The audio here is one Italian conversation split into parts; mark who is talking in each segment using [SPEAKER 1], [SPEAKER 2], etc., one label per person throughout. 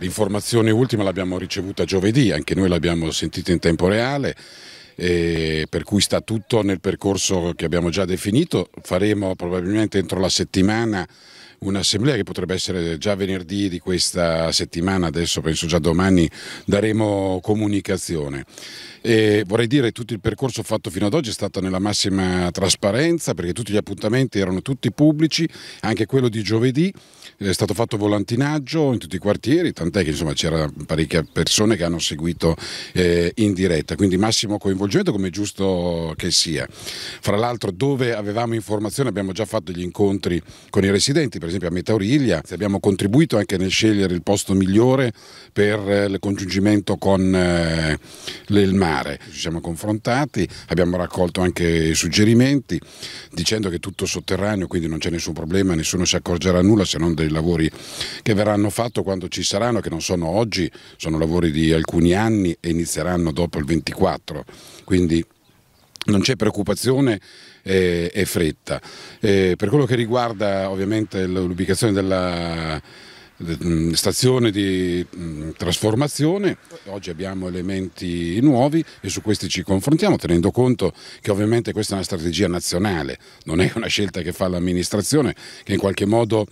[SPEAKER 1] L'informazione ultima l'abbiamo ricevuta giovedì, anche noi l'abbiamo sentita in tempo reale, per cui sta tutto nel percorso che abbiamo già definito. Faremo probabilmente entro la settimana un'assemblea che potrebbe essere già venerdì di questa settimana, adesso penso già domani daremo comunicazione. E vorrei dire che tutto il percorso fatto fino ad oggi è stato nella massima trasparenza perché tutti gli appuntamenti erano tutti pubblici, anche quello di giovedì è stato fatto volantinaggio in tutti i quartieri, tant'è che insomma c'erano parecchie persone che hanno seguito eh, in diretta, quindi massimo coinvolgimento come è giusto che sia. Fra l'altro dove avevamo informazione abbiamo già fatto gli incontri con i residenti per esempio a Origlia, abbiamo contribuito anche nel scegliere il posto migliore per eh, il congiungimento con eh, il mare. Ci siamo confrontati, abbiamo raccolto anche suggerimenti dicendo che tutto sotterraneo, quindi non c'è nessun problema, nessuno si accorgerà nulla se non dei lavori che verranno fatti quando ci saranno, che non sono oggi, sono lavori di alcuni anni e inizieranno dopo il 24. Quindi non c'è preoccupazione e, eh, e fretta. E eh, per quello che riguarda ovviamente l'ubicazione della stazione di trasformazione, oggi abbiamo elementi nuovi e su questi ci confrontiamo tenendo conto che ovviamente questa è una strategia nazionale, non è una scelta che fa l'amministrazione che in qualche modo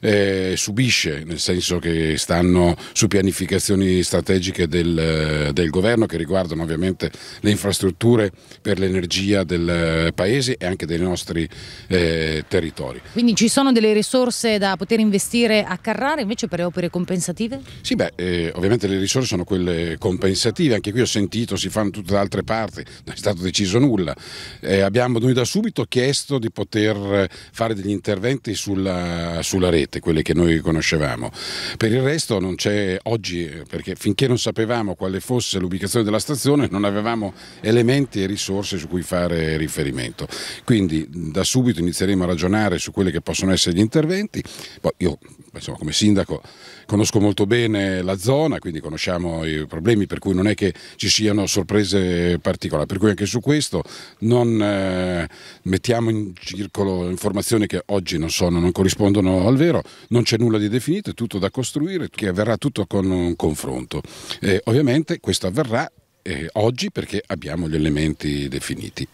[SPEAKER 1] eh, subisce, nel senso che stanno su pianificazioni strategiche del, eh, del governo che riguardano ovviamente le infrastrutture per l'energia del eh, paese e anche dei nostri eh, territori. Quindi ci sono delle risorse da poter investire a Carrara invece per le opere compensative? Sì, beh, eh, ovviamente le risorse sono quelle compensative, anche qui ho sentito si fanno tutte da altre parti, non è stato deciso nulla. Eh, abbiamo noi da subito chiesto di poter fare degli interventi sulla, sulla rete virgolette, quelle che noi conoscevamo. Per il resto non c'è oggi, perché finché non sapevamo quale fosse l'ubicazione della stazione non avevamo elementi e risorse su cui fare riferimento. Quindi da subito inizieremo a ragionare su quelli che possono essere gli interventi. Poi io insomma, come sindaco conosco molto bene la zona, quindi conosciamo i problemi, per cui non è che ci siano sorprese particolari, per cui anche su questo non eh, mettiamo in circolo informazioni che oggi non, sono, non corrispondono al vero, non c'è nulla di definito, è tutto da costruire, che avverrà tutto con un confronto. Eh, ovviamente questo avverrà eh, oggi perché abbiamo gli elementi definiti.